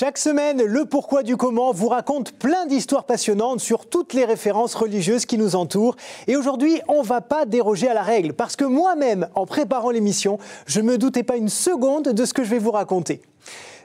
Chaque semaine, le pourquoi du comment vous raconte plein d'histoires passionnantes sur toutes les références religieuses qui nous entourent. Et aujourd'hui, on va pas déroger à la règle, parce que moi-même, en préparant l'émission, je ne me doutais pas une seconde de ce que je vais vous raconter.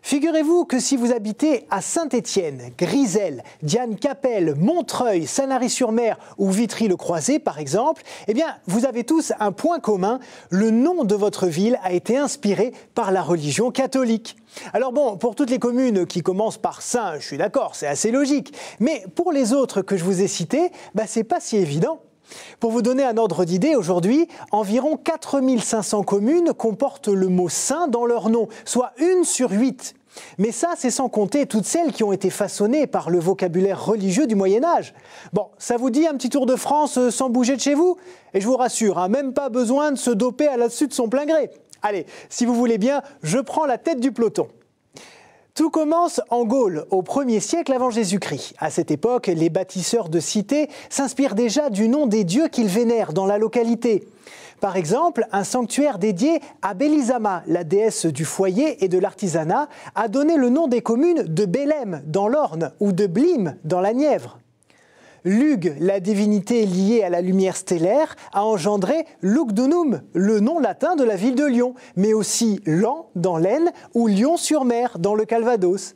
Figurez-vous que si vous habitez à Saint-Étienne, Grisel, Diane Capelle, Montreuil, Sanary-sur-Mer ou Vitry-le-Croisé par exemple, eh bien vous avez tous un point commun, le nom de votre ville a été inspiré par la religion catholique. Alors bon, pour toutes les communes qui commencent par Saint, je suis d'accord, c'est assez logique, mais pour les autres que je vous ai citées, bah, c'est pas si évident. Pour vous donner un ordre d'idée, aujourd'hui, environ 4500 communes comportent le mot saint dans leur nom, soit une sur huit. Mais ça, c'est sans compter toutes celles qui ont été façonnées par le vocabulaire religieux du Moyen Âge. Bon, ça vous dit un petit tour de France euh, sans bouger de chez vous Et je vous rassure, hein, même pas besoin de se doper à là-dessus de son plein gré. Allez, si vous voulez bien, je prends la tête du peloton. Tout commence en Gaule, au 1er siècle avant Jésus-Christ. À cette époque, les bâtisseurs de cités s'inspirent déjà du nom des dieux qu'ils vénèrent dans la localité. Par exemple, un sanctuaire dédié à Belisama, la déesse du foyer et de l'artisanat, a donné le nom des communes de Bélem dans l'Orne ou de Blim dans la Nièvre. Lug, la divinité liée à la lumière stellaire, a engendré Lugdunum, le nom latin de la ville de Lyon, mais aussi Lan dans l'Aisne ou Lyon-sur-Mer dans le Calvados.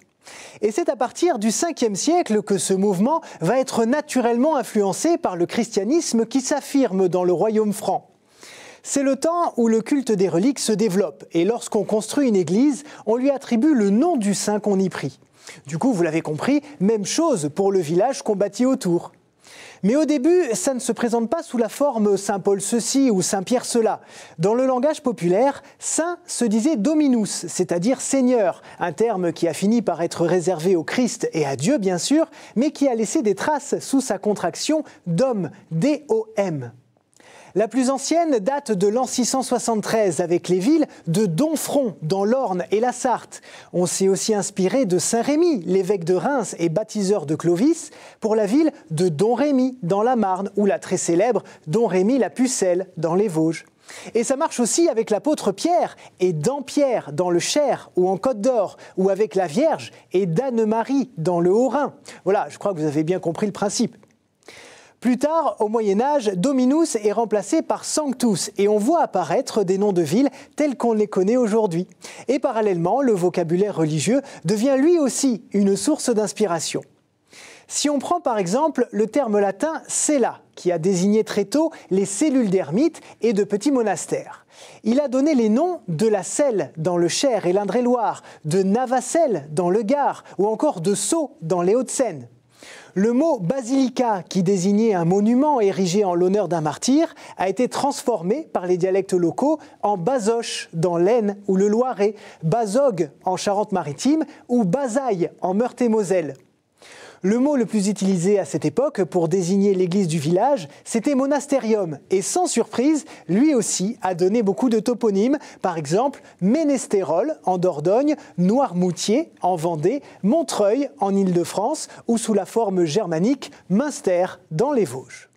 Et c'est à partir du 5e siècle que ce mouvement va être naturellement influencé par le christianisme qui s'affirme dans le royaume franc. C'est le temps où le culte des reliques se développe et lorsqu'on construit une église, on lui attribue le nom du saint qu'on y prie. Du coup, vous l'avez compris, même chose pour le village qu'on bâtit autour. Mais au début, ça ne se présente pas sous la forme Saint Paul ceci ou Saint Pierre cela. Dans le langage populaire, Saint se disait Dominus, c'est-à-dire Seigneur, un terme qui a fini par être réservé au Christ et à Dieu bien sûr, mais qui a laissé des traces sous sa contraction Dom, D-O-M. La plus ancienne date de l'an 673 avec les villes de Donfront dans l'Orne et la Sarthe. On s'est aussi inspiré de Saint-Rémy, l'évêque de Reims et baptiseur de Clovis, pour la ville de Donrémy dans la Marne ou la très célèbre donrémy la Pucelle dans les Vosges. Et ça marche aussi avec l'apôtre Pierre et Dampierre dans le Cher ou en Côte d'Or, ou avec la Vierge et d'Anne-Marie dans le Haut-Rhin. Voilà, je crois que vous avez bien compris le principe. Plus tard, au Moyen Âge, Dominus est remplacé par Sanctus et on voit apparaître des noms de villes tels qu'on les connaît aujourd'hui. Et parallèlement, le vocabulaire religieux devient lui aussi une source d'inspiration. Si on prend par exemple le terme latin cella, qui a désigné très tôt les cellules d'ermites et de petits monastères. Il a donné les noms de la Selle dans le Cher et l'Indre-et-Loire, de Navacelle dans le Gard ou encore de Sceaux dans les Hauts-de-Seine. Le mot basilica, qui désignait un monument érigé en l'honneur d'un martyr, a été transformé par les dialectes locaux en basoche dans l'Aisne ou le Loiret, Bazogue en Charente-Maritime ou Bazaille en Meurthe-et-Moselle. Le mot le plus utilisé à cette époque pour désigner l'église du village, c'était monastérium. Et sans surprise, lui aussi a donné beaucoup de toponymes. Par exemple, Ménestérol en Dordogne, Noirmoutier en Vendée, Montreuil en Île-de-France ou sous la forme germanique Münster dans les Vosges.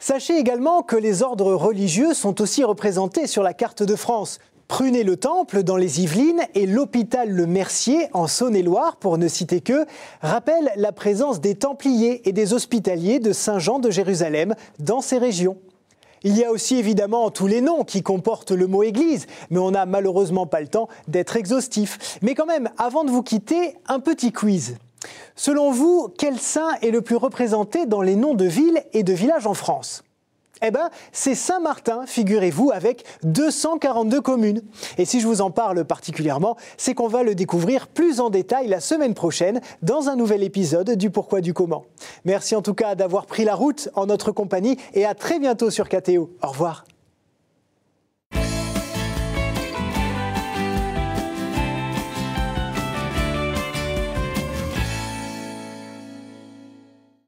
Sachez également que les ordres religieux sont aussi représentés sur la carte de France pruné le temple dans les Yvelines et l'hôpital Le Mercier en Saône-et-Loire, pour ne citer que, rappellent la présence des Templiers et des Hospitaliers de Saint-Jean de Jérusalem dans ces régions. Il y a aussi évidemment tous les noms qui comportent le mot Église, mais on n'a malheureusement pas le temps d'être exhaustif. Mais quand même, avant de vous quitter, un petit quiz. Selon vous, quel saint est le plus représenté dans les noms de villes et de villages en France eh bien, c'est Saint-Martin, figurez-vous, avec 242 communes. Et si je vous en parle particulièrement, c'est qu'on va le découvrir plus en détail la semaine prochaine dans un nouvel épisode du Pourquoi du Comment. Merci en tout cas d'avoir pris la route en notre compagnie et à très bientôt sur KTO. Au revoir.